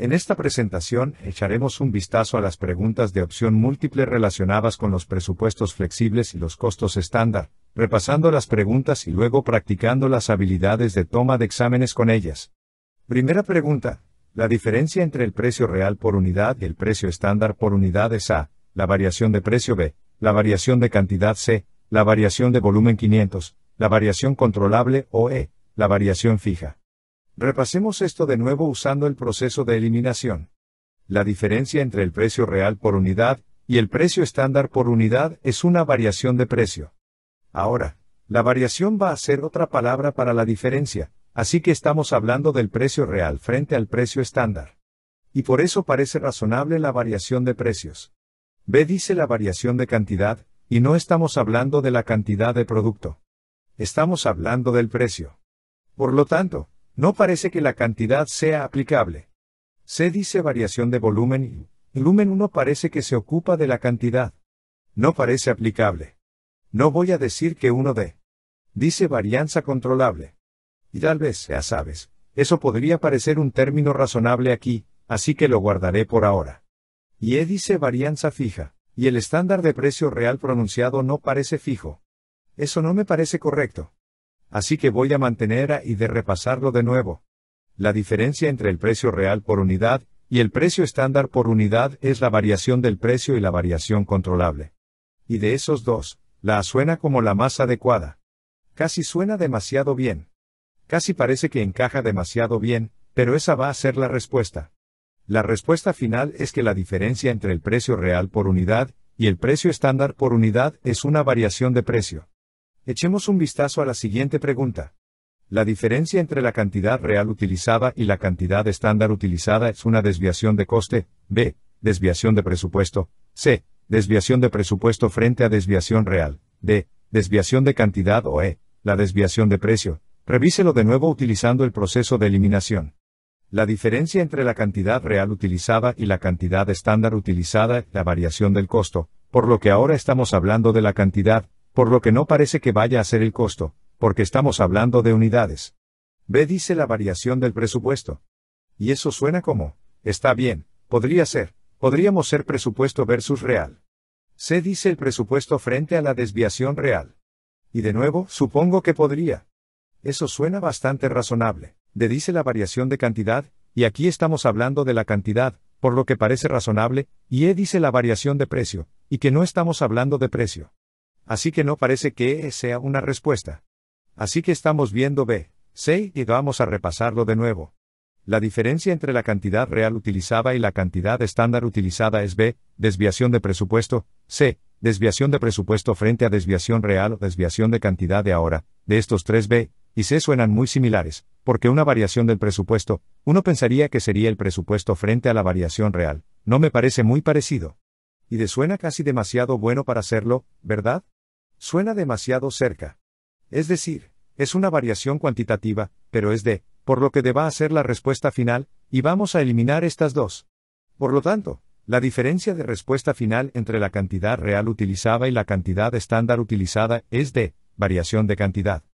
En esta presentación echaremos un vistazo a las preguntas de opción múltiple relacionadas con los presupuestos flexibles y los costos estándar, repasando las preguntas y luego practicando las habilidades de toma de exámenes con ellas. Primera pregunta. La diferencia entre el precio real por unidad y el precio estándar por unidad es A, la variación de precio B, la variación de cantidad C, la variación de volumen 500, la variación controlable o E, la variación fija. Repasemos esto de nuevo usando el proceso de eliminación. La diferencia entre el precio real por unidad y el precio estándar por unidad es una variación de precio. Ahora, la variación va a ser otra palabra para la diferencia, así que estamos hablando del precio real frente al precio estándar. Y por eso parece razonable la variación de precios. B dice la variación de cantidad, y no estamos hablando de la cantidad de producto. Estamos hablando del precio. Por lo tanto, no parece que la cantidad sea aplicable. Se dice variación de volumen y volumen 1 parece que se ocupa de la cantidad. No parece aplicable. No voy a decir que uno de. Dice varianza controlable. Y tal vez, ya sabes, eso podría parecer un término razonable aquí, así que lo guardaré por ahora. Y E dice varianza fija, y el estándar de precio real pronunciado no parece fijo. Eso no me parece correcto. Así que voy a mantener y de repasarlo de nuevo. La diferencia entre el precio real por unidad y el precio estándar por unidad es la variación del precio y la variación controlable. Y de esos dos, la suena como la más adecuada. Casi suena demasiado bien. Casi parece que encaja demasiado bien, pero esa va a ser la respuesta. La respuesta final es que la diferencia entre el precio real por unidad y el precio estándar por unidad es una variación de precio. Echemos un vistazo a la siguiente pregunta. La diferencia entre la cantidad real utilizada y la cantidad estándar utilizada es una desviación de coste, B, desviación de presupuesto, C, desviación de presupuesto frente a desviación real, D, desviación de cantidad o E, la desviación de precio. Revíselo de nuevo utilizando el proceso de eliminación. La diferencia entre la cantidad real utilizada y la cantidad estándar utilizada es la variación del costo, por lo que ahora estamos hablando de la cantidad, por lo que no parece que vaya a ser el costo, porque estamos hablando de unidades. B dice la variación del presupuesto. Y eso suena como, está bien, podría ser, podríamos ser presupuesto versus real. C dice el presupuesto frente a la desviación real. Y de nuevo, supongo que podría. Eso suena bastante razonable. D dice la variación de cantidad, y aquí estamos hablando de la cantidad, por lo que parece razonable, y E dice la variación de precio, y que no estamos hablando de precio. Así que no parece que E sea una respuesta. Así que estamos viendo B, C y vamos a repasarlo de nuevo. La diferencia entre la cantidad real utilizada y la cantidad estándar utilizada es B, desviación de presupuesto, C, desviación de presupuesto frente a desviación real o desviación de cantidad de ahora. De estos tres B y C suenan muy similares, porque una variación del presupuesto, uno pensaría que sería el presupuesto frente a la variación real, no me parece muy parecido. Y de suena casi demasiado bueno para hacerlo, ¿verdad? Suena demasiado cerca. Es decir, es una variación cuantitativa, pero es de, por lo que deba hacer la respuesta final, y vamos a eliminar estas dos. Por lo tanto, la diferencia de respuesta final entre la cantidad real utilizada y la cantidad estándar utilizada es de variación de cantidad.